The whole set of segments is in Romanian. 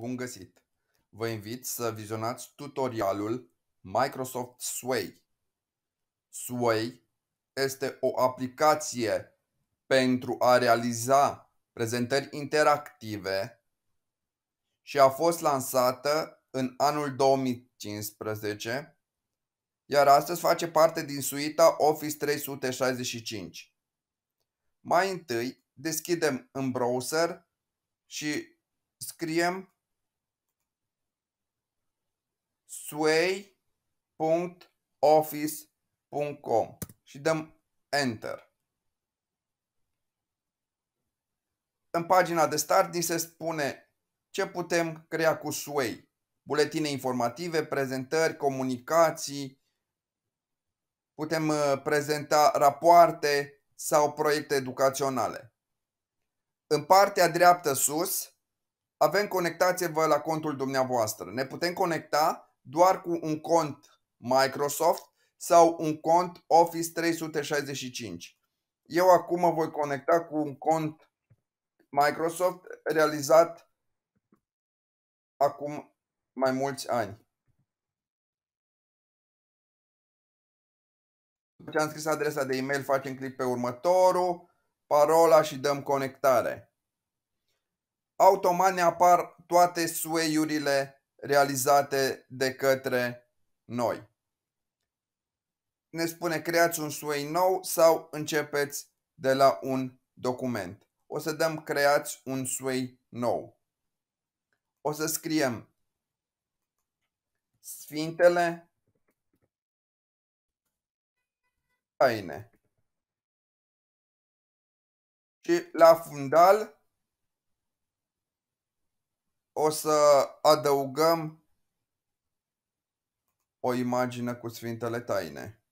Bun găsit! Vă invit să vizionați tutorialul Microsoft Sway. Sway este o aplicație pentru a realiza prezentări interactive și a fost lansată în anul 2015, iar astăzi face parte din suita Office 365. Mai întâi deschidem în browser și scriem sway.office.com și dăm Enter. În pagina de start ni se spune ce putem crea cu Sway. Buletine informative, prezentări, comunicații, putem uh, prezenta rapoarte sau proiecte educaționale. În partea dreaptă sus avem conectație vă la contul dumneavoastră. Ne putem conecta doar cu un cont Microsoft sau un cont Office 365. Eu acum mă voi conecta cu un cont Microsoft realizat acum mai mulți ani. După ce am scris adresa de e-mail, facem click pe următorul, parola și dăm conectare. Automat ne apar toate sue-urile realizate de către noi. Ne spune creați un sway nou sau începeți de la un document. O să dăm creați un sway nou. O să scriem Sfintele Taine. Și la fundal o să adăugăm o imagine cu Sfintele Taine.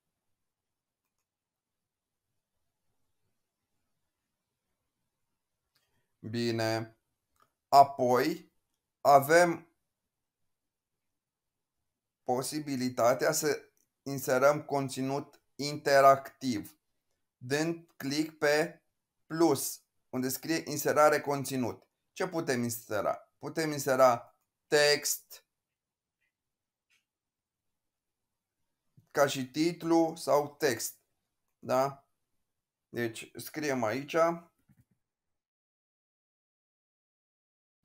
Bine. Apoi avem posibilitatea să inserăm conținut interactiv. Dând click pe plus, unde scrie inserare conținut. Ce putem insera? putem insera text ca și titlu sau text. Da? Deci scriem aici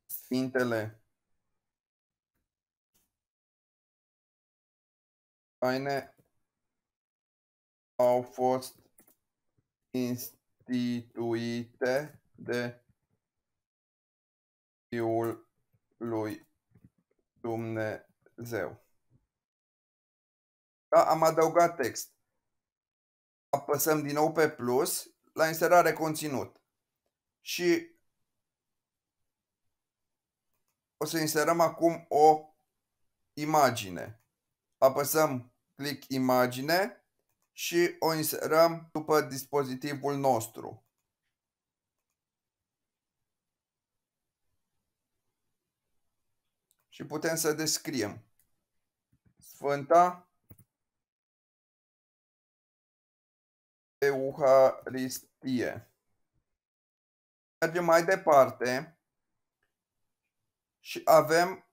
Sfintele Taine au fost instituite de Fiul lui Dumnezeu. Da? Am adăugat text. Apăsăm din nou pe plus la inserare conținut. Și o să inserăm acum o imagine. Apăsăm click imagine și o inserăm după dispozitivul nostru. și putem să descriem. Sfânta Euharistie. Mergem mai departe și avem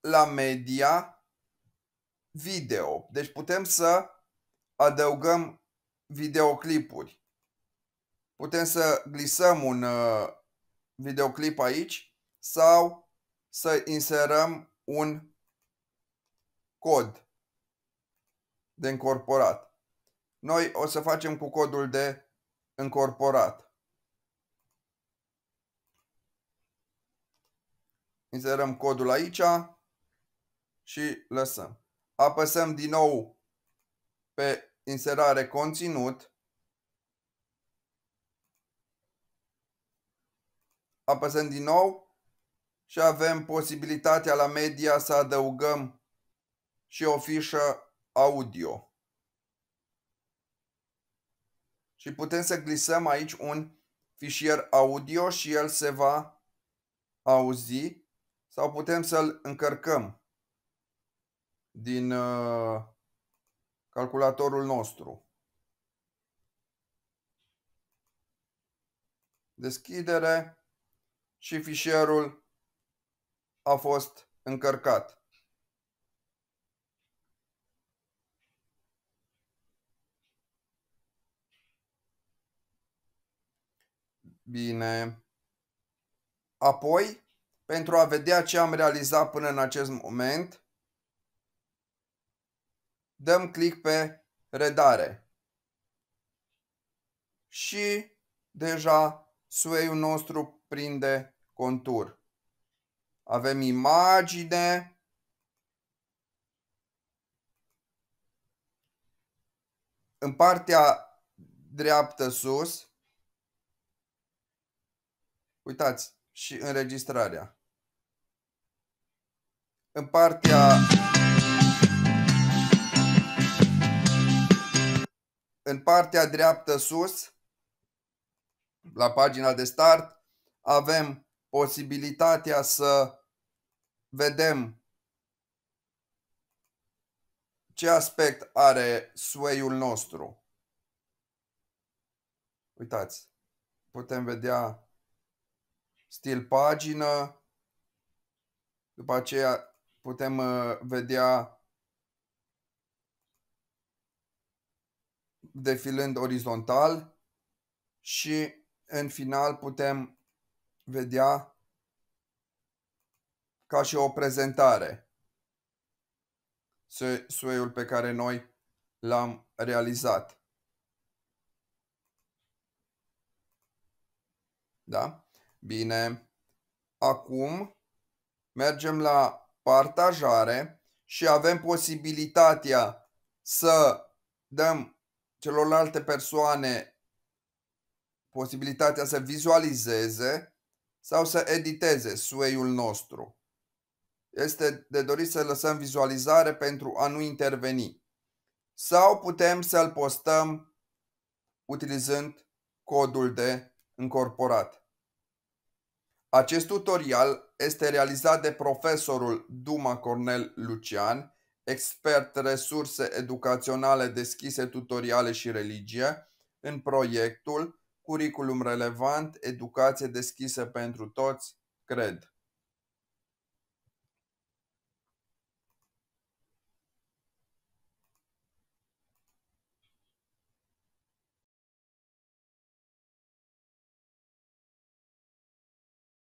la media video. Deci putem să adăugăm videoclipuri. Putem să glisăm un uh, videoclip aici sau să inserăm un cod de încorporat. Noi o să facem cu codul de încorporat. Inserăm codul aici și lăsăm. Apăsăm din nou pe inserare conținut. Apăsăm din nou și avem posibilitatea la media să adăugăm și o fișă audio. Și putem să glisăm aici un fișier audio și el se va auzi sau putem să-l încărcăm din uh, calculatorul nostru. Deschidere și fișierul a fost încărcat. Bine. Apoi, pentru a vedea ce am realizat până în acest moment, dăm click pe redare. Și deja sueiul nostru prinde contur avem imagine, în partea dreaptă sus, uitați, și înregistrarea. În partea în partea dreaptă sus, la pagina de start, avem posibilitatea să vedem ce aspect are sueiul nostru. Uitați, putem vedea stil pagină, după aceea putem uh, vedea defilând orizontal și în final putem vedea ca și o prezentare sueiul pe care noi l-am realizat. Da? Bine. Acum mergem la partajare și avem posibilitatea să dăm celorlalte persoane posibilitatea să vizualizeze sau să editeze sueiul nostru. Este de dorit să lăsăm vizualizare pentru a nu interveni. Sau putem să-l postăm utilizând codul de încorporat. Acest tutorial este realizat de profesorul Duma Cornel Lucian, expert resurse educaționale deschise tutoriale și religie, în proiectul curriculum relevant, educație deschisă pentru toți, cred.